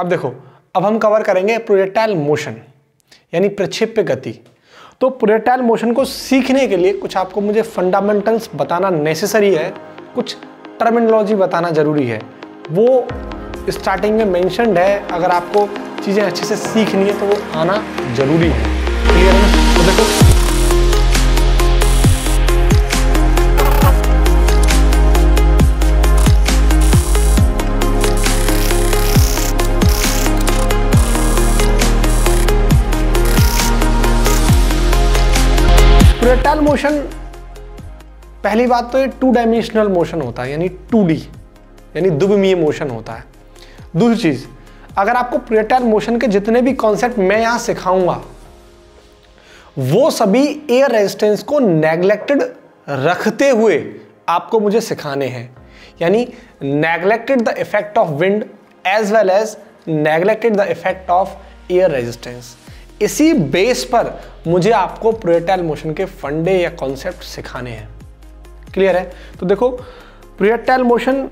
अब देखो अब हम कवर करेंगे प्रोजेक्टाइल मोशन यानी प्रक्षेप्य गति तो प्रोजेक्टाइल मोशन को सीखने के लिए कुछ आपको मुझे फंडामेंटल्स बताना नेसेसरी है कुछ टर्मिनोलॉजी बताना ज़रूरी है वो स्टार्टिंग में मैंशनड है अगर आपको चीज़ें अच्छे से सीखनी है तो वो आना ज़रूरी है क्लियर है तो देखो प्रोजेक्टाइल मोशन पहली बात तो ये टू डायमेंशनल मोशन होता है यानी टू डी यानी दुबमीय मोशन होता है दूसरी चीज़ अगर आपको प्रोजेक्टाइल मोशन के जितने भी कॉन्सेप्ट मैं यहां सिखाऊंगा वो सभी एयर रेजिस्टेंस को नेग्लेक्टेड रखते हुए आपको मुझे सिखाने हैं यानी neglected the effect of wind as well as neglected the effect of air resistance इसी बेस पर मुझे आपको प्रोजेक्टाइल मोशन के फंडे या कॉन्सेप्ट सिखाने हैं क्लियर है तो देखो प्रोजेक्टाइल मोशन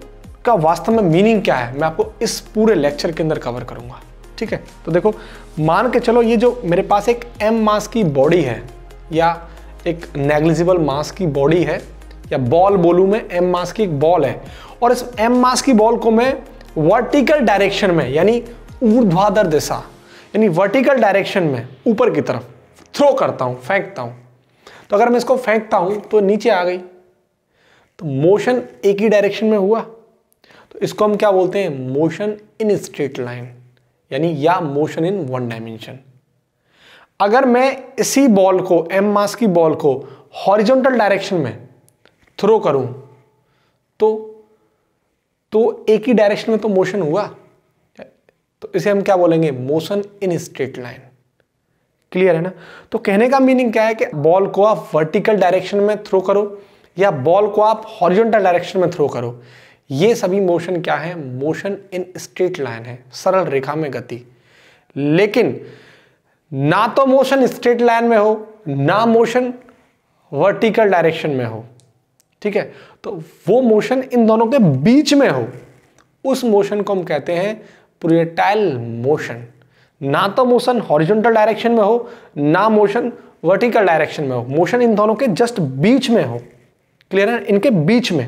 का वास्तव में मीनिंग क्या है मैं आपको इस पूरे लेक्चर के अंदर कवर करूंगा ठीक है तो देखो मान के चलो ये जो मेरे पास एक एम मास की बॉडी है या एक नेग्लिजिबल मास की बॉडी है या बॉल बोलू मैं एम मास की एक बॉल है और इस एम मास की बॉल को मैं वर्टिकल डायरेक्शन में यानी ऊर्ध्वाधर दिशा यानी वर्टिकल डायरेक्शन में ऊपर की तरफ थ्रो करता हूं फेंकता हूं तो अगर मैं इसको फेंकता हूं तो नीचे आ गई तो मोशन एक ही डायरेक्शन में हुआ तो इसको हम क्या बोलते हैं मोशन इन स्ट्रेट लाइन यानी या मोशन इन वन डायमेंशन अगर मैं इसी बॉल को एम मास की बॉल को हॉरिजॉन्टल डायरेक्शन में थ्रो करूं तो तो एक ही डायरेक्शन में तो मोशन हुआ तो इसे हम क्या बोलेंगे motion in straight line clear है ना तो कहने का मीनिंग क्या है कि बॉल को आप वर्टिकल डायरेक्शन में थ्रो करो या बॉल को आप हॉरिजॉन्टल डायरेक्शन में थ्रो करो ये सभी मोशन क्या है मोशन इन स्ट्रेट लाइन है सरल रेखा में गति लेकिन ना तो मोशन स्ट्रेट लाइन में हो ना मोशन वर्टिकल डायरेक्शन में हो ठीक है तो वो मोशन इन दोनों के बीच में हो उस मोशन को हम कहते हैं प्रोजेक्टाइल मोशन ना तो मोशन हॉरिजॉन्टल डायरेक्शन में हो ना मोशन वर्टिकल डायरेक्शन में हो मोशन इन दोनों के जस्ट बीच में हो क्लियर है इनके बीच में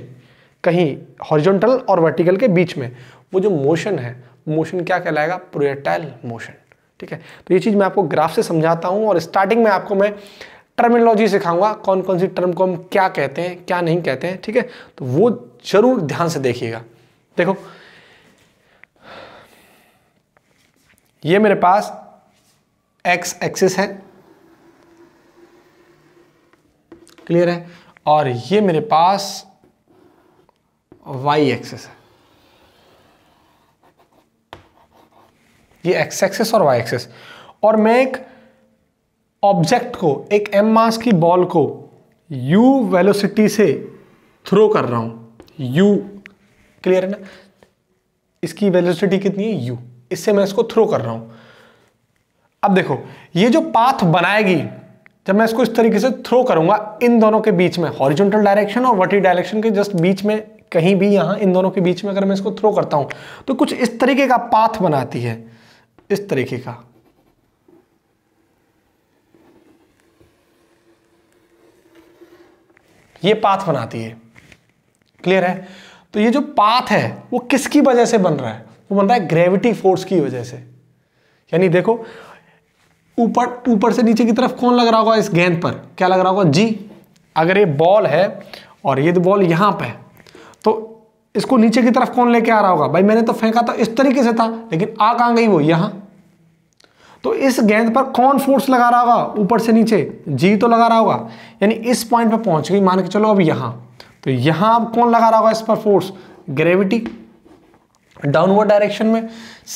कहीं हॉरिजॉन्टल और वर्टिकल के बीच में वो जो मोशन है मोशन क्या कहलाएगा प्रोजेक्टाइल मोशन ठीक है तो ये चीज़ मैं आपको ग्राफ से समझाता हूँ और स्टार्टिंग में आपको मैं टर्मिनोलॉजी सिखाऊंगा कौन कौन सी टर्म को हम क्या कहते हैं क्या नहीं कहते हैं ठीक है तो वो जरूर ध्यान से देखिएगा देखो ये मेरे पास एक्स एक्सिस है क्लियर है और ये मेरे पास वाई एक्सिस है ये एक्स एक्सिस और वाई एक्सिस और मैं एक ऑब्जेक्ट को एक एम मास की बॉल को यू वेलोसिटी से थ्रो कर रहा हूं यू क्लियर है ना इसकी वेलोसिटी कितनी है यू इससे मैं इसको थ्रो कर रहा हूं अब देखो ये जो पाथ बनाएगी जब मैं इसको इस तरीके से थ्रो करूंगा इन दोनों के बीच में हॉरिजॉन्टल डायरेक्शन और वर्टिकल डायरेक्शन के जस्ट बीच में कहीं भी यहां इन दोनों के बीच में अगर मैं इसको थ्रो करता हूं तो कुछ इस तरीके का पाथ बनाती है इस तरीके का ये पाथ बनाती है क्लियर है तो ये जो पाथ है वो किसकी वजह से बन रहा है वो बन रहा है ग्रेविटी फोर्स की वजह से यानी देखो ऊपर ऊपर से नीचे की तरफ कौन लग रहा होगा इस गेंद पर क्या लग रहा होगा जी अगर ये बॉल है और ये बॉल तो यहाँ है तो इसको नीचे की तरफ कौन लेके आ रहा होगा भाई मैंने तो फेंका था तो इस तरीके से था लेकिन आ कहाँ गई वो यहाँ तो इस गेंद पर कौन फोर्स लगा रहा होगा ऊपर से नीचे जी तो लगा रहा होगा यानी इस पॉइंट पर पहुंच गई मान के चलो अब यहां तो यहां अब कौन लगा रहा होगा इस पर फोर्स ग्रेविटी डाउनवर्ड डायरेक्शन में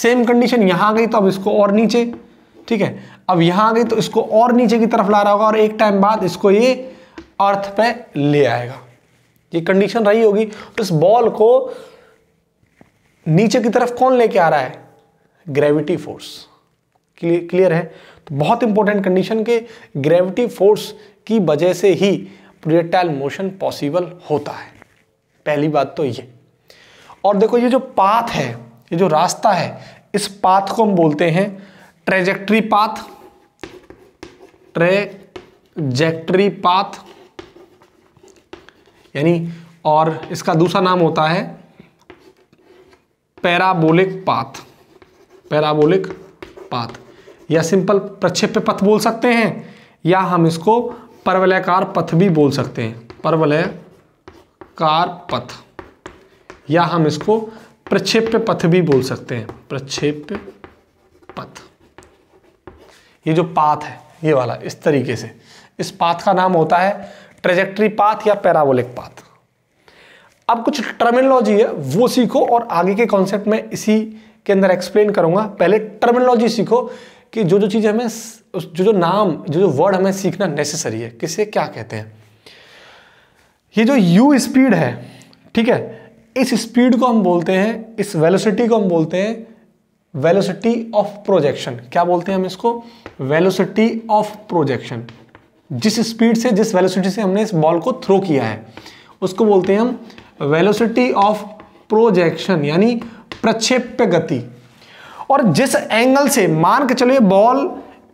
सेम कंडीशन यहाँ आ गई तो अब इसको और नीचे ठीक है अब यहाँ आ गई तो इसको और नीचे की तरफ ला रहा होगा और एक टाइम बाद इसको ये अर्थ पे ले आएगा ये कंडीशन रही होगी तो इस बॉल को नीचे की तरफ कौन लेके आ रहा है ग्रेविटी फोर्स क्लियर है तो बहुत इंपॉर्टेंट कंडीशन के ग्रेविटी फोर्स की वजह से ही प्रोजेक्टाइल मोशन पॉसिबल होता है पहली बात तो ये और देखो ये जो पाथ है ये जो रास्ता है इस पाथ को हम बोलते हैं ट्रेजेक्ट्री पाथ ट्रेजेक्ट्री पाथ यानी और इसका दूसरा नाम होता है पैराबोलिक पाथ पैराबोलिक पाथ या सिंपल प्रक्षेप्य पथ बोल सकते हैं या हम इसको परवलयकार पथ भी बोल सकते हैं परवलयकार पथ या हम इसको प्रक्षेप्य पथ भी बोल सकते हैं प्रक्षेप्य पथ ये जो पाथ है ये वाला इस तरीके से इस पाथ का नाम होता है ट्रेजेक्ट्री पाथ या पैराबोलिक पाथ अब कुछ टर्मिनोलॉजी है वो सीखो और आगे के कॉन्सेप्ट में इसी के अंदर एक्सप्लेन करूंगा पहले टर्मिनोलॉजी सीखो कि जो जो चीज़ हमें जो जो नाम जो जो वर्ड हमें सीखना नेसेसरी है किसे क्या कहते हैं ये जो यू स्पीड है ठीक है इस स्पीड को हम बोलते हैं इस वेलोसिटी को हम बोलते हैं वेलोसिटी ऑफ प्रोजेक्शन क्या बोलते हैं हम इसको वेलोसिटी ऑफ प्रोजेक्शन जिस स्पीड से जिस वेलोसिटी से हमने इस बॉल को थ्रो किया है उसको बोलते हैं हम वेलोसिटी ऑफ प्रोजेक्शन यानी प्रक्षेप्य गति और जिस एंगल से मान के चलिए बॉल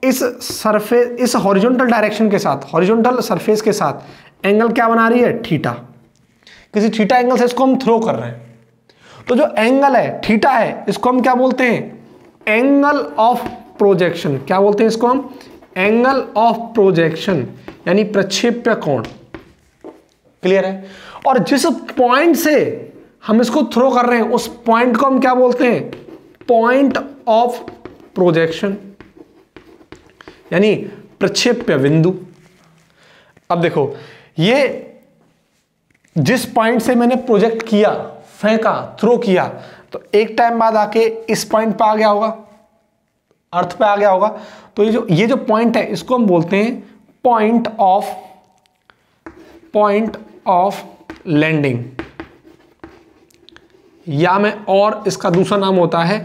इस सरफेस इस हॉरिजॉन्टल डायरेक्शन के साथ हॉरिजॉन्टल सरफेस के साथ एंगल क्या बना रही है थीटा किसी थीटा एंगल से इसको हम थ्रो कर रहे हैं तो जो एंगल है थीटा है इसको हम क्या बोलते हैं एंगल ऑफ प्रोजेक्शन क्या बोलते हैं इसको हम एंगल ऑफ प्रोजेक्शन यानी प्रक्षेप्य कोण क्लियर है और जिस पॉइंट से हम इसको थ्रो कर रहे हैं उस पॉइंट को हम क्या बोलते हैं पॉइंट ऑफ प्रोजेक्शन यानी प्रक्षेप्य बिंदु अब देखो ये जिस पॉइंट से मैंने प्रोजेक्ट किया फेंका थ्रो किया तो एक टाइम बाद आके इस पॉइंट पे आ गया होगा अर्थ पे आ गया होगा तो ये जो ये जो पॉइंट है इसको हम बोलते हैं point of point of landing या मैं और इसका दूसरा नाम होता है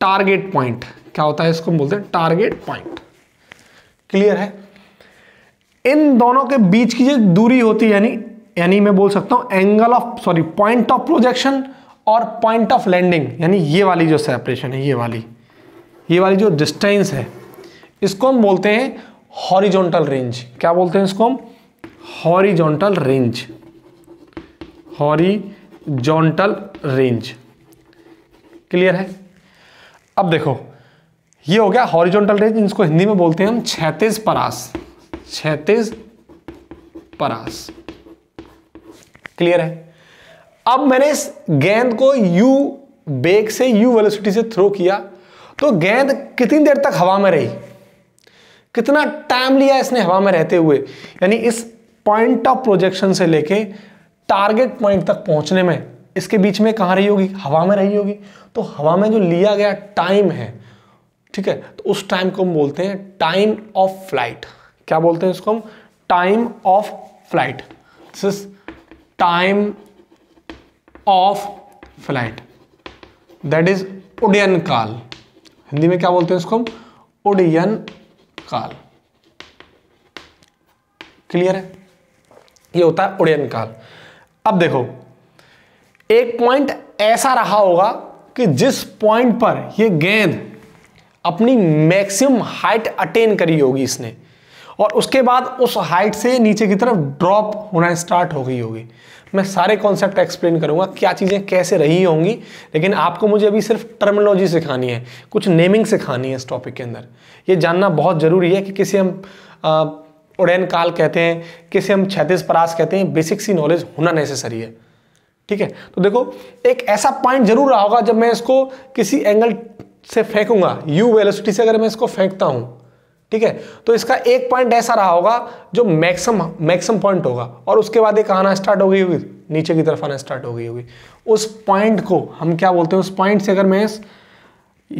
टारगेट पॉइंट क्या होता है इसको हम बोलते हैं टारगेट पॉइंट क्लियर है इन दोनों के बीच की जो दूरी होती है यानी यानी मैं बोल सकता हूँ angle of sorry point of projection और पॉइंट ऑफ लैंडिंग यानी ये वाली जो सेपरेशन है ये वाली ये वाली जो डिस्टेंस है इसको हम बोलते हैं हॉरिजोंटल रेंज क्या बोलते हैं इसको हम horizontal range horizontal range clear है अब देखो ये हो गया हॉरिजोंटल रेंज इसको हिंदी में बोलते हैं हम छैतीस परास छैतीस परास क्लियर है अब मैंने इस गेंद को यू बेग से यू वेलोसिटी से थ्रो किया तो गेंद कितनी देर तक हवा में रही कितना टाइम लिया इसने हवा में रहते हुए यानी इस पॉइंट ऑफ प्रोजेक्शन से लेके टारगेट पॉइंट तक पहुंचने में इसके बीच में कहां रही होगी हवा में रही होगी तो हवा में जो लिया गया टाइम है ठीक है तो उस टाइम को हम बोलते हैं टाइम ऑफ फ्लाइट क्या बोलते हैं इसको हम time of flight this is time of flight that is उडयन काल हिंदी में क्या बोलते हैं इसको हम उडयन काल क्लियर है ये होता है उड़यन काल अब देखो एक पॉइंट ऐसा रहा होगा कि जिस पॉइंट पर यह गेंद अपनी मैक्सिमम हाइट अटेन करी होगी इसने और उसके बाद उस हाइट से नीचे की तरफ ड्रॉप होना स्टार्ट हो गई होगी मैं सारे कॉन्सेप्ट एक्सप्लेन करूंगा क्या चीज़ें कैसे रही होंगी लेकिन आपको मुझे अभी सिर्फ टर्मिनोलॉजी सिखानी है कुछ नेमिंग सिखानी है इस टॉपिक के अंदर ये जानना बहुत ज़रूरी है कि किसे हम उड़ैन काल कहते हैं किसे हम क्षतिज परास कहते हैं बेसिक सी नॉलेज होना नेसेसरी है ठीक है तो देखो एक ऐसा पॉइंट जरूर रहा होगा जब मैं इसको किसी एंगल से फेंकूंगा यू वेलोसिटी से अगर मैं इसको फेंकता हूँ ठीक है तो इसका एक पॉइंट ऐसा रहा होगा जो मैक्सिम मैक्सिम पॉइंट होगा और उसके बाद एक आना स्टार्ट हो गई होगी नीचे की तरफ आना स्टार्ट हो गई होगी उस पॉइंट को हम क्या बोलते हैं उस पॉइंट से अगर मैं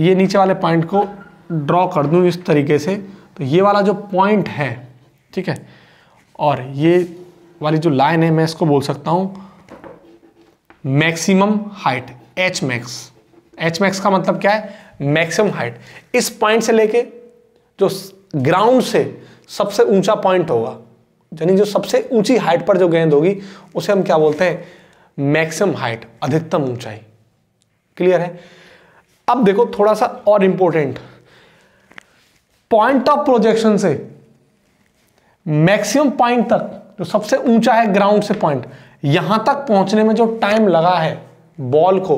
ये नीचे वाले पॉइंट को ड्रॉ कर दूँ इस तरीके से तो ये वाला जो पॉइंट है ठीक है और ये वाली जो लाइन है मैं इसको बोल सकता हूँ maximum height H max H max का मतलब क्या है मैक्सिमम हाइट इस पॉइंट से लेके जो ग्राउंड से सबसे ऊंचा पॉइंट होगा यानी जो सबसे ऊंची हाइट पर जो गेंद होगी उसे हम क्या बोलते हैं मैक्सिमम हाइट अधिकतम ऊंचाई क्लियर है अब देखो थोड़ा सा और इंपॉर्टेंट पॉइंट ऑफ प्रोजेक्शन से मैक्सिमम पॉइंट तक जो सबसे ऊंचा है ग्राउंड से पॉइंट यहां तक पहुंचने में जो टाइम लगा है बॉल को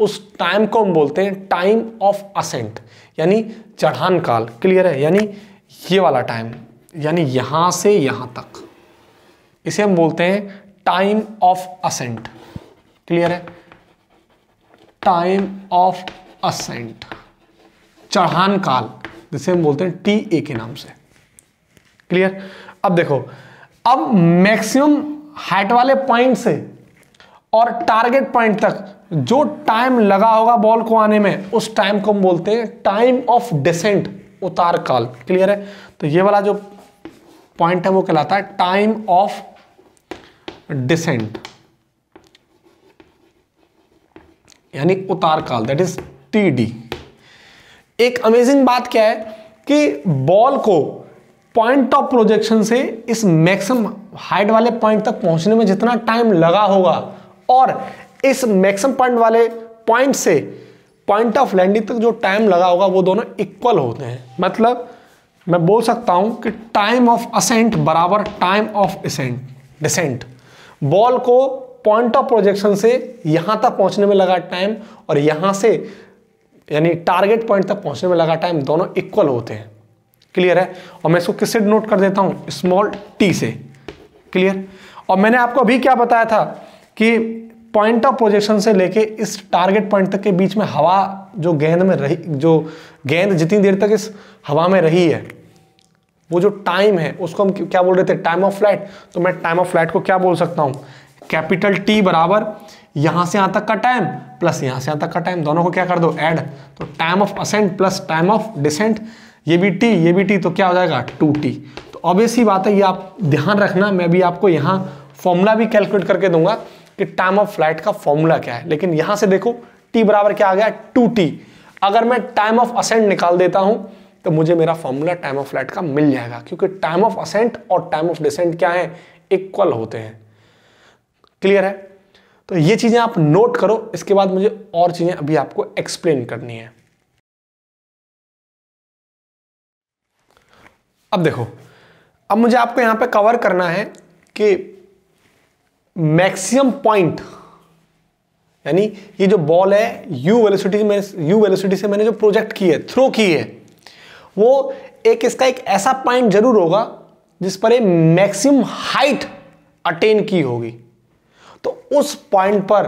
उस टाइम को हम बोलते हैं टाइम ऑफ असेंट यानी चढ़ान काल क्लियर है यानी ये वाला टाइम यानी यहां से यहां तक इसे हम बोलते हैं टाइम ऑफ असेंट क्लियर है टाइम ऑफ असेंट चढ़ान काल जिसे हम बोलते हैं टी ए के नाम से क्लियर अब देखो अब मैक्सिमम हाइट वाले पॉइंट से और टारगेट पॉइंट तक जो टाइम लगा होगा बॉल को आने में उस टाइम को हम बोलते हैं टाइम ऑफ डिसेंट उतार काल क्लियर है तो ये वाला जो पॉइंट है वो कहलाता है टाइम ऑफ डिसेंट यानी उतार काल दैट इज टीडी एक अमेजिंग बात क्या है कि बॉल को पॉइंट ऑफ प्रोजेक्शन से इस मैक्सिमम हाइट वाले पॉइंट तक पहुंचने में जितना टाइम लगा होगा और इस मैक्सिमम पॉइंट वाले पॉइंट से पॉइंट ऑफ लैंडिंग तक जो टाइम लगा होगा वो दोनों इक्वल होते हैं मतलब मैं बोल सकता हूं कि टाइम ऑफ असेंट बराबर time of ascent descent ball को पॉइंट ऑफ प्रोजेक्शन से यहां तक पहुंचने में लगा टाइम और यहां से यानी टारगेट पॉइंट तक पहुंचने में लगा टाइम दोनों इक्वल होते हैं क्लियर है और मैं इसको किससे नोट कर देता हूं स्मॉल टी से क्लियर और मैंने आपको अभी क्या बताया था कि पॉइंट ऑफ पोजीशन से लेके इस टारगेट पॉइंट तक के बीच में हवा जो गेंद में रही जो गेंद जितनी देर तक इस हवा में रही है वो जो टाइम है उसको हम क्या बोल रहे थे टाइम ऑफ फ्लाइट तो मैं टाइम ऑफ फ्लाइट को क्या बोल सकता हूँ कैपिटल टी बराबर यहाँ से यहाँ तक का टाइम प्लस यहाँ से यहाँ तक का टाइम दोनों को क्या कर दो ऐड तो time of ascent plus time of descent ये भी टी ये भी टी तो क्या हो जाएगा टू टी तो ऑब्वियस ही बात है ये आप ध्यान रखना मैं भी आपको यहाँ फॉर्मूला भी कैलकुलेट करके दूंगा कि टाइम ऑफ फ्लाइट का फॉर्मूला क्या है लेकिन यहां से देखो टी बराबर क्या आ गया टू टी अगर मैं टाइम ऑफ असेंट निकाल देता हूं तो मुझे मेरा फॉर्मूला टाइम ऑफ फ्लाइट का मिल जाएगा क्योंकि टाइम ऑफ असेंट और टाइम ऑफ डिसेंट क्या है इक्वल होते हैं क्लियर है तो ये चीजें आप नोट करो इसके बाद मुझे और चीजें अभी आपको एक्सप्लेन करनी है अब देखो अब मुझे आपको यहां पे कवर करना है कि मैक्सिमम पॉइंट यानी ये जो बॉल है यू वेलोसिटी में यू वेलोसिटी से मैंने जो प्रोजेक्ट की है थ्रो की है वो एक इसका एक ऐसा पॉइंट जरूर होगा जिस पर ये मैक्सिमम हाइट अटेन की होगी तो उस पॉइंट पर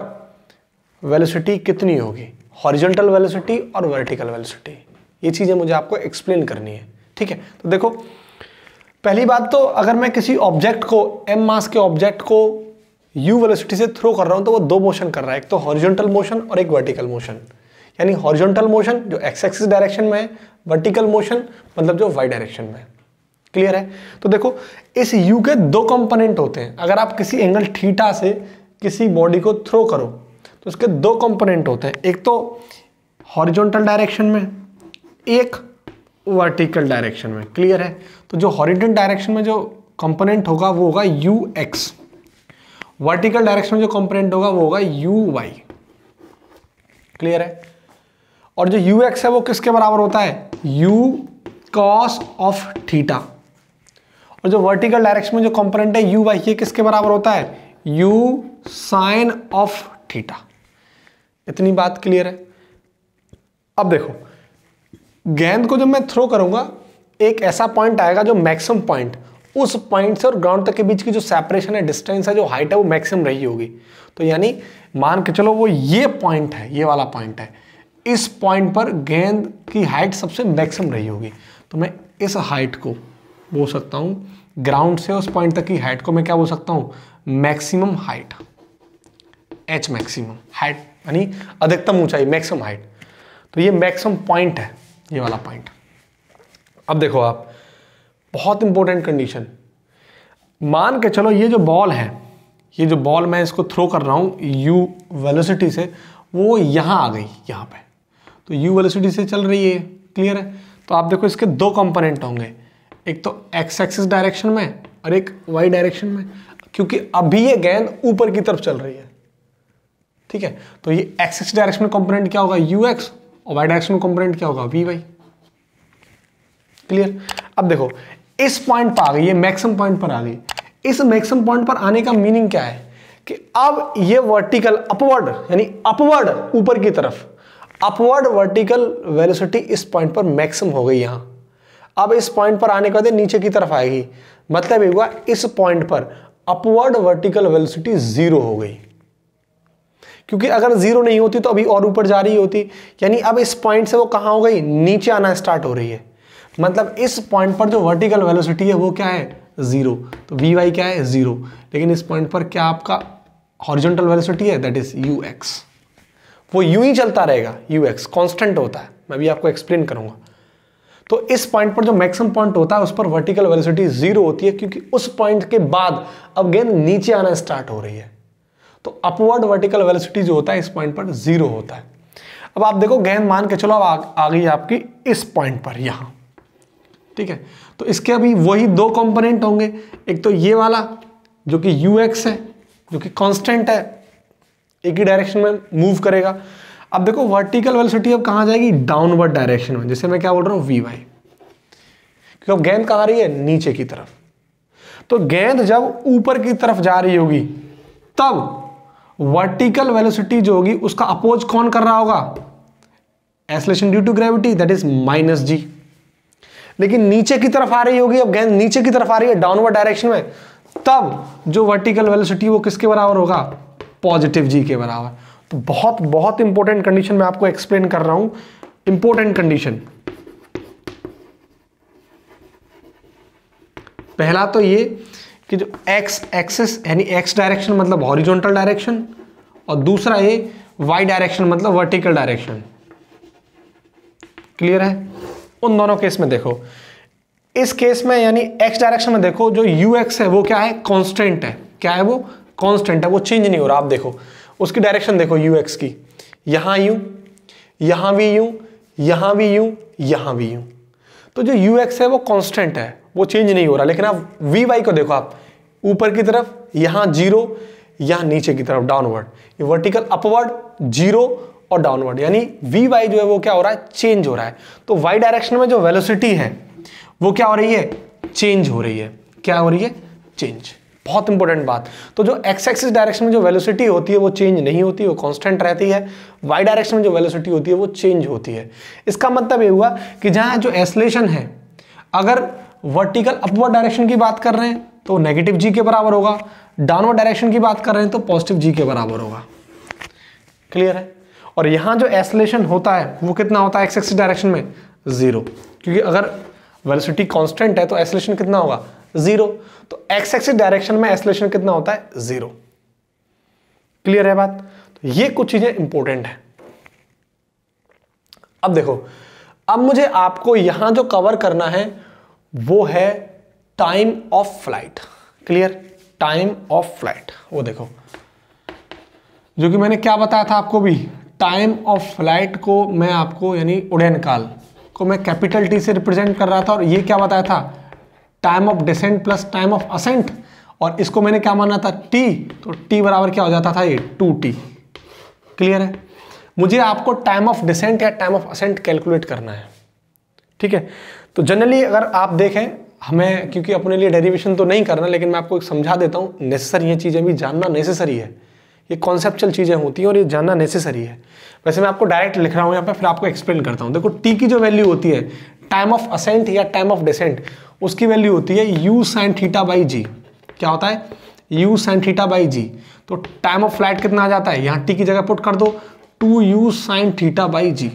वेलोसिटी कितनी होगी हॉरिजेंटल वेलोसिटी और वर्टिकल वेलोसिटी ये चीज़ें मुझे आपको एक्सप्लेन करनी है ठीक है तो देखो पहली बात तो अगर मैं किसी ऑब्जेक्ट को एम मास के ऑब्जेक्ट को यू वेलोसिटी से थ्रो कर रहा हूं तो वो दो मोशन कर रहा है एक तो हॉरिजॉन्टल मोशन और एक वर्टिकल मोशन यानी हॉरिजॉन्टल मोशन जो एक्स एक्सिस डायरेक्शन में है वर्टिकल मोशन मतलब जो वाई डायरेक्शन में है क्लियर है तो देखो इस यू के दो कंपोनेंट होते हैं अगर आप किसी एंगल थीटा से किसी बॉडी को थ्रो करो तो उसके दो कंपोनेंट होते हैं एक तो हॉरिजॉन्टल डायरेक्शन में एक वर्टिकल डायरेक्शन में क्लियर है तो जो हॉरिजॉन्टल डायरेक्शन में जो कंपोनेंट होगा वो होगा यू एक्स वर्टिकल डायरेक्शन में जो कंपोनेंट होगा वो होगा यू वाई क्लियर है और जो यू एक्स है वो किसके बराबर होता है यू कॉस ऑफ थीटा और जो वर्टिकल डायरेक्शन में जो कंपोनेंट है यू वाई ये किसके बराबर होता है यू साइन ऑफ थीटा इतनी बात क्लियर है अब देखो गेंद को जब मैं थ्रो करूंगा एक ऐसा पॉइंट आएगा जो मैक्सिमम पॉइंट उस पॉइंट से और ग्राउंड तक के बीच की जो सेपरेशन है डिस्टेंस है जो हाइट है वो मैक्सिमम रही होगी तो यानी मान के चलो वो ये पॉइंट है ये वाला पॉइंट है इस पॉइंट पर गेंद की हाइट सबसे मैक्सिमम रही होगी तो मैं इस हाइट को बोल सकता हूँ ग्राउंड से उस पॉइंट तक की हाइट को मैं क्या बोल सकता हूँ maximum height H maximum height यानी अधिकतम ऊंचाई मैक्सिमम हाइट तो ये मैक्सिमम पॉइंट है ये वाला पॉइंट अब देखो आप बहुत इंपॉर्टेंट कंडीशन मान के चलो ये जो बॉल है ये जो बॉल मैं इसको थ्रो कर रहा हूँ यू वेलोसिटी से वो यहाँ आ गई यहाँ पे तो यू वेलोसिटी से चल रही है क्लियर है तो आप देखो इसके दो कंपोनेंट होंगे एक तो एक्स एक्सिस डायरेक्शन में और एक वाई डायरेक्शन में क्योंकि अभी ये गेंद ऊपर की तरफ चल रही है ठीक है तो ये एक्स एक्स डायरेक्शन कंपोनेंट क्या होगा यू एक्स और वाई डायरेक्शन कंपोनेंट क्या होगा वी वाई क्लियर अब देखो इस पॉइंट पर आ गई ये मैक्सिमम पॉइंट पर आ गई इस मैक्सिमम पॉइंट पर आने का मीनिंग क्या है कि अब ये वर्टिकल अपवर्ड यानी अपवर्ड ऊपर की तरफ अपवर्ड वर्टिकल वेलोसिटी इस पॉइंट पर मैक्सिमम हो गई यहां अब इस पॉइंट पर आने के बाद नीचे की तरफ आएगी मतलब ये हुआ इस पॉइंट पर अपवर्ड वर्टिकल वेलोसिटी जीरो हो गई क्योंकि अगर जीरो नहीं होती तो अभी और ऊपर जा रही होती यानी अब इस पॉइंट से वो कहां हो गई नीचे आना स्टार्ट हो रही है मतलब इस पॉइंट पर जो वर्टिकल वेलोसिटी है वो क्या है ज़ीरो तो वी वाई क्या है ज़ीरो लेकिन इस पॉइंट पर क्या आपका हॉरिजॉन्टल वेलोसिटी है दैट इज़ यू एक्स वो यू ही चलता रहेगा यू एक्स कॉन्स्टेंट होता है मैं भी आपको एक्सप्लेन करूंगा तो इस पॉइंट पर जो मैक्सिमम पॉइंट होता है उस पर वर्टिकल वेलोसिटी जीरो होती है क्योंकि उस पॉइंट के बाद अब गेंद नीचे आना स्टार्ट हो रही है तो अपवर्ड वर्टिकल वेलोसिटी जो होता है इस पॉइंट पर जीरो होता है अब आप देखो गेंद मान के चलो अब आ, आ गई आपकी इस पॉइंट पर यहां ठीक है तो इसके अभी वही दो कंपोनेंट होंगे एक तो ये वाला जो कि यू एक्स है जो कि कांस्टेंट है एक ही डायरेक्शन में मूव करेगा अब देखो वर्टिकल वेलोसिटी अब कहां जाएगी डाउनवर्ड डायरेक्शन में जैसे मैं क्या बोल रहा हूं वी वाई क्योंकि अब गेंद कहां आ रही है नीचे की तरफ तो गेंद जब ऊपर की तरफ जा रही होगी तब वर्टिकल वेलोसिटी जो होगी उसका अपोज कौन कर रहा होगा acceleration due to gravity that is minus g लेकिन नीचे की तरफ आ रही होगी अब गेंद नीचे की तरफ आ रही है डाउनवर्ड डायरेक्शन में तब जो वर्टिकल वेलोसिटी वो किसके बराबर होगा पॉजिटिव जी के बराबर तो बहुत बहुत इंपॉर्टेंट कंडीशन मैं आपको एक्सप्लेन कर रहा हूं इंपॉर्टेंट कंडीशन पहला तो ये कि जो एक्स एक्सिस यानी एक्स डायरेक्शन मतलब हॉरिजॉन्टल डायरेक्शन और दूसरा ये वाई डायरेक्शन मतलब वर्टिकल डायरेक्शन क्लियर है उन दोनों केस में देखो इस केस में यानी एक्स डायरेक्शन में देखो जो यू एक्स है वो क्या है कॉन्स्टेंट है क्या है वो कॉन्स्टेंट है वो चेंज नहीं हो रहा आप देखो उसकी डायरेक्शन देखो यू एक्स की यहां यू यहां भी यू यहां भी यू यहां भी यू तो जो यू एक्स है वो कॉन्स्टेंट है वो चेंज नहीं हो रहा लेकिन आप वी वाई को देखो आप ऊपर की तरफ यहां जीरो यहां नीचे की तरफ डाउनवर्ड ये वर्टिकल अपवर्ड जीरो और डाउनवर्ड यानी वी वाई जो है वो क्या हो रहा है चेंज हो रहा है तो वाई डायरेक्शन में जो वेलोसिटी है वो क्या हो रही है चेंज हो रही है क्या हो रही है चेंज बहुत इंपॉर्टेंट बात तो जो एक्स एक्सिस डायरेक्शन में जो वेलोसिटी होती है वो चेंज नहीं होती वो कांस्टेंट रहती है वाई डायरेक्शन में जो वेलोसिटी होती है वो चेंज होती है इसका मतलब ये हुआ कि जहां जो एसलेशन है अगर वर्टिकल अपवर्ड डायरेक्शन की बात कर रहे हैं तो नेगेटिव जी के बराबर होगा डाउनवर्ड डायरेक्शन की बात कर रहे हैं तो पॉजिटिव जी के बराबर होगा क्लियर है और यहाँ जो एसलेशन होता है वो कितना होता है एक्स एक्सिस डायरेक्शन में ज़ीरो क्योंकि अगर वेलोसिटी कांस्टेंट है तो एसलेशन कितना होगा ज़ीरो तो एक्स एक्सिस डायरेक्शन में एसलेशन कितना होता है ज़ीरो क्लियर है बात तो ये कुछ चीज़ें इंपॉर्टेंट है अब देखो अब मुझे आपको यहां जो कवर करना है वो है time of flight clear time of flight वो देखो जो कि मैंने क्या बताया था आपको भी टाइम ऑफ फ्लाइट को मैं आपको यानी उड़ैन काल को मैं कैपिटल टी से रिप्रेजेंट कर रहा था और ये क्या बताया था time of descent plus time of ascent और इसको मैंने क्या माना था टी तो टी बराबर क्या हो जाता था ये टू टी क्लियर है मुझे आपको टाइम ऑफ डिसेंट या टाइम ऑफ असेंट कैलकुलेट करना है ठीक है तो जनरली अगर आप देखें हमें क्योंकि अपने लिए डेरिवेशन तो नहीं करना लेकिन मैं आपको एक समझा देता हूँ नेसेसरी ये चीज़ें भी जानना नेसेसरी है ये कॉन्सेप्चुअल चीज़ें होती हैं और ये जानना नेसेसरी है वैसे मैं आपको डायरेक्ट लिख रहा हूँ यहाँ पे फिर आपको एक्सप्लेन करता हूँ देखो टी की जो वैल्यू होती है टाइम ऑफ असेंट या टाइम ऑफ डिसेंट उसकी वैल्यू होती है u sine theta by g क्या होता है u sine theta by g तो टाइम ऑफ फ्लाइट कितना आ जाता है यहाँ टी की जगह पुट कर दो two u sine theta by g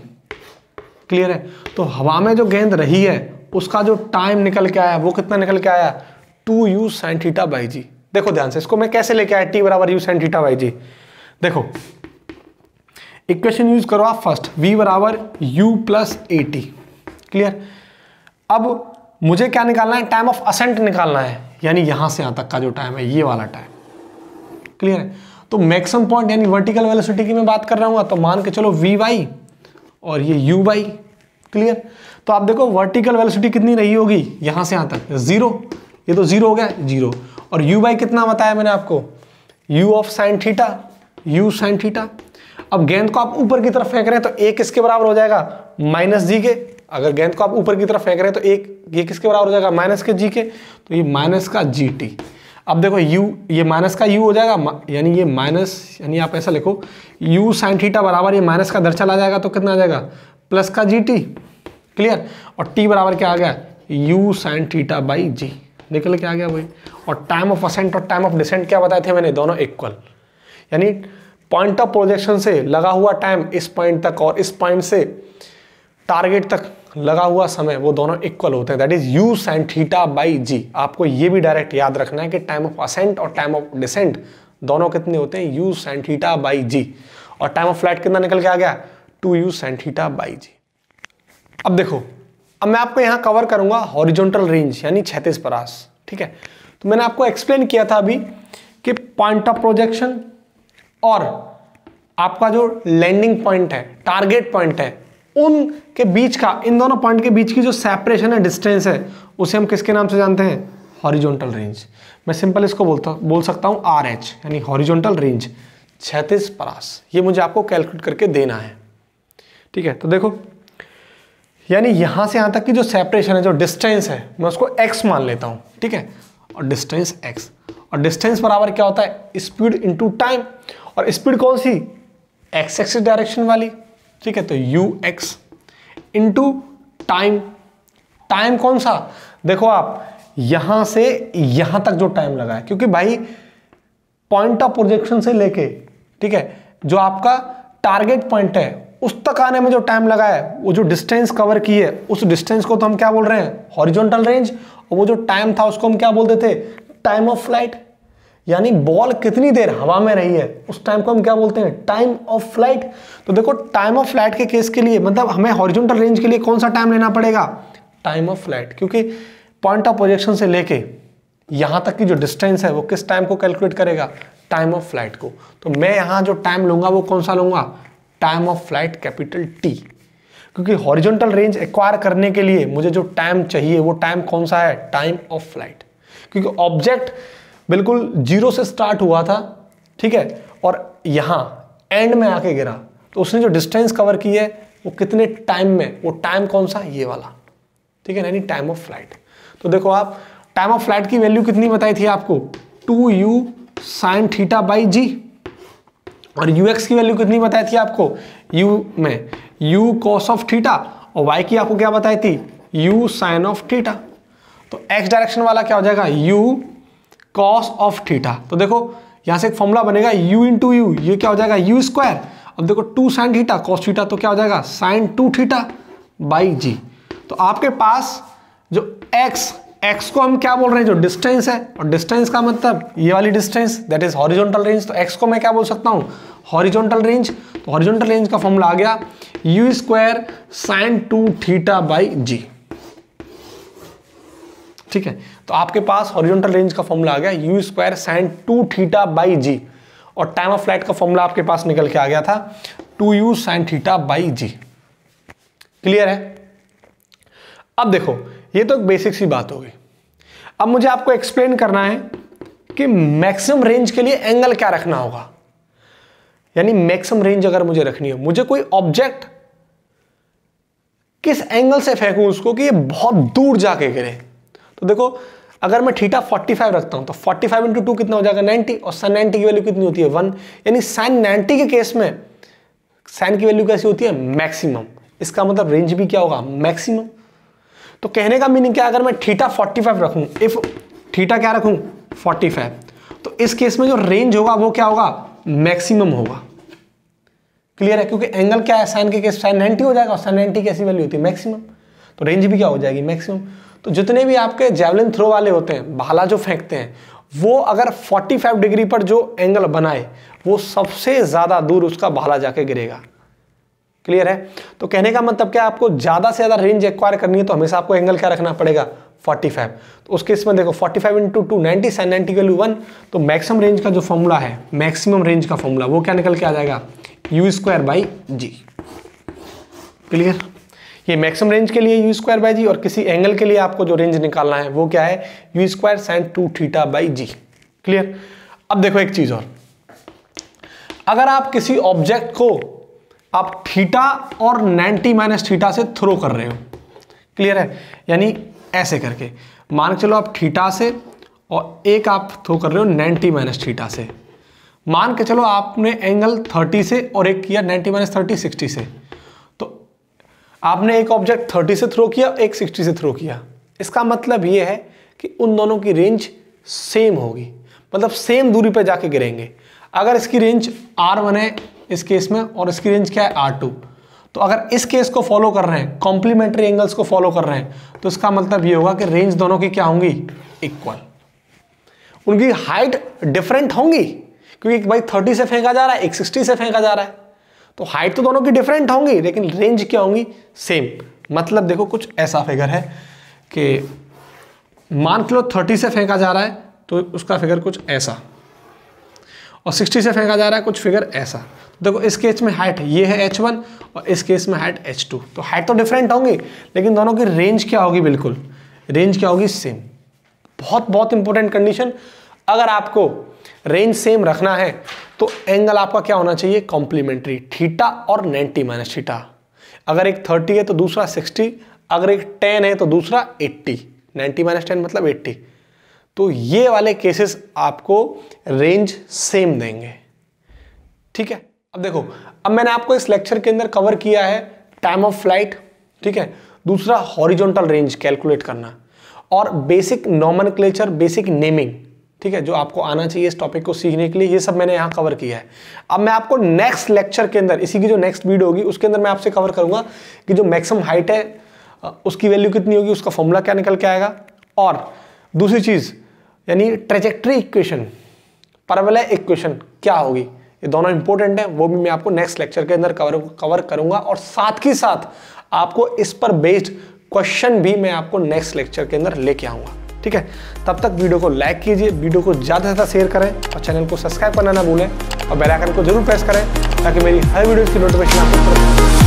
clear है तो हवा में जो गेंद रही है उसका जो टाइम निकल के आया वो कितना निकल के आया two u sine theta by g देखो ध्यान से इसको मैं कैसे लेके आया टी बराबर u sine theta by g देखो इक्वेशन यूज करो आप फर्स्ट वी बराबर u plus a t clear अब मुझे क्या निकालना है टाइम ऑफ असेंट निकालना है यानी यहां से यहां तक का जो टाइम है ये वाला टाइम क्लियर है तो मैक्सिमम पॉइंट यानी वर्टिकल वेलोसिटी की मैं बात कर रहा हूं तो मान के चलो वी वाई और ये यू वाई क्लियर तो आप देखो वर्टिकल वेलोसिटी कितनी रही होगी यहां से यहां तक जीरो ये तो जीरो हो गया जीरो और यू बाई कितना बताया मैंने आपको u of sine theta u sine theta अब गेंद को आप ऊपर की तरफ फेंक रहे हैं तो ए किसके बराबर हो जाएगा माइनस जी के अगर गेंद को आप ऊपर की तरफ फेंक रहे हैं तो एक ये किसके बराबर हो जाएगा माइनस के जी के तो ये माइनस का जी टी अब देखो यू ये माइनस का यू हो जाएगा यानी ये माइनस यानी आप ऐसा लिखो यू साइन थीटा बराबर ये माइनस का दर्शा आ जाएगा तो कितना आ जाएगा प्लस का जी टी क्लियर और टी बराबर क्या आ गया u sine theta by g निकल के आ गया भाई और टाइम ऑफ असेंट और टाइम ऑफ डिसेंट क्या बताए थे मैंने दोनों इक्वल यानी पॉइंट ऑफ प्रोजेक्शन से लगा हुआ टाइम इस पॉइंट तक और इस पॉइंट से टारगेट तक लगा हुआ समय वो दोनों इक्वल होते हैं that is u sine theta by g आपको ये भी डायरेक्ट याद रखना है कि टाइम ऑफ असेंट और टाइम ऑफ डिसेंट दोनों कितने होते हैं u sine theta by g और टाइम ऑफ फ्लाइट कितना निकल के आ गया two u sine theta by g अब देखो अब मैं आपको यहां कवर करूंगा हॉरिजॉन्टल रेंज यानी छत्तीस परास ठीक है तो मैंने आपको एक्सप्लेन किया था अभी कि पॉइंट ऑफ प्रोजेक्शन और आपका जो लैंडिंग पॉइंट है टारगेट पॉइंट है उन के बीच का इन दोनों पॉइंट के बीच की जो सेपरेशन है डिस्टेंस है उसे हम किसके नाम से जानते हैं हॉरिजॉन्टल रेंज मैं सिंपल इसको बोलता बोल सकता हूं आर एच यानी हॉरिजॉन्टल रेंज छत्तीस परास ये मुझे आपको कैलकुलेट करके देना है ठीक है तो देखो यानी यहां से यहां तक की जो सेपरेशन है जो डिस्टेंस है मैं उसको एक्स मान लेता हूं ठीक है और डिस्टेंस एक्स और डिस्टेंस बराबर क्या होता है स्पीड इंटू टाइम और स्पीड कौन सी एक्स एक्स डायरेक्शन वाली ठीक है तो u x into time time कौन सा देखो आप यहां से यहां तक जो टाइम लगा है क्योंकि भाई पॉइंट ऑफ प्रोजेक्शन से लेके ठीक है जो आपका टारगेट पॉइंट है उस तक आने में जो टाइम लगा है वो जो डिस्टेंस कवर की है उस डिस्टेंस को तो हम क्या बोल रहे हैं हॉरिजॉन्टल रेंज और वो जो टाइम था उसको हम क्या बोलते थे टाइम ऑफ फ्लाइट यानी बॉल कितनी देर हवा में रही है उस टाइम को हम क्या बोलते हैं टाइम ऑफ फ्लाइट तो देखो टाइम ऑफ फ्लाइट के केस के लिए मतलब हमें हॉरिजॉन्टल रेंज के लिए कौन सा टाइम लेना पड़ेगा टाइम ऑफ फ्लाइट क्योंकि पॉइंट ऑफ प्रोजेक्शन से लेके यहां तक की जो डिस्टेंस है वो किस टाइम को कैलकुलेट करेगा टाइम ऑफ फ्लाइट को तो मैं यहां जो टाइम लूंगा वो कौन सा लूंगा time of flight capital T क्योंकि हॉरिजॉन्टल रेंज एक्वायर करने के लिए मुझे जो टाइम चाहिए वो टाइम कौन सा है टाइम ऑफ फ्लाइट क्योंकि ऑब्जेक्ट बिल्कुल जीरो से स्टार्ट हुआ था ठीक है और यहाँ एंड में आके गिरा तो उसने जो डिस्टेंस कवर की है वो कितने टाइम में वो टाइम कौन सा ये वाला ठीक है यानी टाइम ऑफ फ्लाइट तो देखो आप टाइम ऑफ फ्लाइट की वैल्यू कितनी बताई थी आपको two u sine theta by g और यू एक्स की वैल्यू कितनी बताई थी आपको यू में यू कॉस ऑफ थीटा और वाई की आपको क्या बताई थी यू साइन ऑफ थीटा तो एक्स डायरेक्शन वाला क्या हो जाएगा यू कॉस ऑफ थीटा तो देखो यहाँ से एक फॉर्मूला बनेगा u इंटू यू ये क्या हो जाएगा यू स्क्वायर अब देखो two sine theta cos theta तो क्या हो जाएगा sine two theta by g तो आपके पास जो x एक्स को हम क्या बोल रहे हैं जो डिस्टेंस है और डिस्टेंस का मतलब ये वाली distance that is horizontal range तो एक्स को मैं क्या बोल सकता हूँ हॉरिजॉन्टल रेंज तो हॉरिजॉन्टल रेंज का फॉर्मूला आ गया u square sine two theta by g ठीक है तो आपके पास हॉरिजॉन्टल रेंज का फॉर्मूला आ गया u square sine two theta by g और टाइम ऑफ फ्लाइट का फॉर्मूला आपके पास निकल के आ गया था two u sine theta by g clear है अब देखो ये तो बेसिक सी बात होगी अब मुझे आपको एक्सप्लेन करना है कि मैक्सिमम रेंज के लिए एंगल क्या रखना होगा यानी मैक्सिमम रेंज अगर मुझे रखनी हो मुझे कोई ऑब्जेक्ट किस एंगल से फेंकूं उसको कि ये बहुत दूर जाके गिरे तो देखो अगर मैं थीटा 45 रखता हूं तो 45 फाइव इंटू टू कितना हो जाएगा 90 और साइन 90 की वैल्यू कितनी होती है वन यानी साइन 90 के केस में साइन की वैल्यू कैसी होती है मैक्सिमम इसका मतलब रेंज भी क्या होगा मैक्सिमम तो कहने का मीनिंग क्या अगर मैं थीटा फाइव रखूँ इफ थीटा क्या फोर्टी फाइव तो इस केस में जो रेंज होगा वो क्या होगा मैक्सिमम होगा क्लियर है क्योंकि एंगल क्या है साइन के केस साइन नाइनटी हो जाएगा और साइन 90 की ऐसी वैल्यू होती है मैक्सिमम तो रेंज भी क्या हो जाएगी मैक्सिमम तो जितने भी आपके जेवलिन थ्रो वाले होते हैं भाला जो फेंकते हैं वो अगर 45 डिग्री पर जो एंगल बनाए वो सबसे ज़्यादा दूर उसका भाला जाके गिरेगा क्लियर है तो कहने का मतलब क्या आपको ज़्यादा से ज़्यादा रेंज एक्वायर करनी है तो हमेशा आपको एंगल क्या रखना पड़ेगा 45 तो उस केस में देखो 45 five into two ninety seven ninety value one तो मैक्सिमम रेंज का जो फॉर्मूला है मैक्सिमम रेंज का फॉर्मूला वो क्या निकल के आ जाएगा u square by g clear ये मैक्सिमम रेंज के लिए यू स्क्वायर बाई जी और किसी एंगल के लिए आपको जो रेंज निकालना है वो क्या है u square sine two theta by g clear अब देखो एक चीज़ और अगर आप किसी ऑब्जेक्ट को आप थीटा और 90 माइनस थीटा से थ्रो कर रहे हो क्लियर है यानी ऐसे करके मान के चलो आप थीटा से और एक आप थ्रो कर रहे हो 90 माइनस थीटा से मान के चलो आपने एंगल 30 से और एक किया 90 माइनस थर्टी सिक्सटी से तो आपने एक ऑब्जेक्ट 30 से थ्रो किया एक 60 से थ्रो किया इसका मतलब ये है कि उन दोनों की रेंज सेम होगी मतलब सेम दूरी पर जाके गिरेंगे अगर इसकी रेंज आर वन है इस केस में और इसकी रेंज क्या है आर टू तो अगर इस केस को फॉलो कर रहे हैं कॉम्प्लीमेंट्री एंगल्स को फॉलो कर रहे हैं तो इसका मतलब ये होगा कि रेंज दोनों की क्या होंगी इक्वल उनकी हाइट डिफरेंट होंगी क्योंकि भाई थर्टी से फेंका जा रहा है एक सिक्सटी से फेंका जा रहा है तो हाइट तो दोनों की डिफरेंट होंगी लेकिन रेंज क्या होंगी सेम मतलब देखो कुछ ऐसा फिगर है कि मान लो थर्टी से फेंका जा रहा है तो उसका फिगर कुछ ऐसा और सिक्सटी से फेंका जा रहा है कुछ फिगर ऐसा तो देखो इस केस में हाइट ये है एच वन और इस केस में हाइट एच टू तो हाइट तो डिफरेंट होंगी लेकिन दोनों की रेंज क्या होगी बिल्कुल रेंज क्या होगी सेम बहुत बहुत इंपॉर्टेंट कंडीशन अगर आपको रेंज सेम रखना है तो एंगल आपका क्या होना चाहिए कॉम्प्लीमेंट्री थीटा और नाइन्टी माइनस ठीटा अगर एक थर्टी है तो दूसरा सिक्सटी अगर एक टेन है तो दूसरा एट्टी नाइन्टी माइनस टेन मतलब एट्टी तो ये वाले केसेस आपको रेंज सेम देंगे ठीक है अब देखो अब मैंने आपको इस लेक्चर के अंदर कवर किया है टाइम ऑफ फ्लाइट ठीक है दूसरा हॉरिजॉन्टल रेंज कैलकुलेट करना और बेसिक नॉमन बेसिक नेमिंग ठीक है जो आपको आना चाहिए इस टॉपिक को सीखने के लिए ये सब मैंने यहाँ कवर किया है अब मैं आपको नेक्स्ट लेक्चर के अंदर इसी की जो नेक्स्ट वीडियो होगी उसके अंदर मैं आपसे कवर करूंगा कि जो मैक्सिमम हाइट है उसकी वैल्यू कितनी होगी उसका फॉर्मूला क्या निकल के आएगा और दूसरी चीज़ यानी ट्रेजेक्ट्री इक्वेशन परवलय इक्वेशन क्या होगी ये दोनों इंपॉर्टेंट है वो भी मैं आपको नेक्स्ट लेक्चर के अंदर कवर कवर करूंगा और साथ ही साथ आपको इस पर बेस्ड क्वेश्चन भी मैं आपको नेक्स्ट लेक्चर के अंदर लेके आऊंगा ठीक है तब तक वीडियो को लाइक कीजिए वीडियो को ज़्यादा से ज़्यादा शेयर करें और चैनल को सब्सक्राइब करना ना भूलें और बेलाइकन को जरूर प्रेस करें ताकि मेरी हर वीडियो की नोटिफिकेशन आपको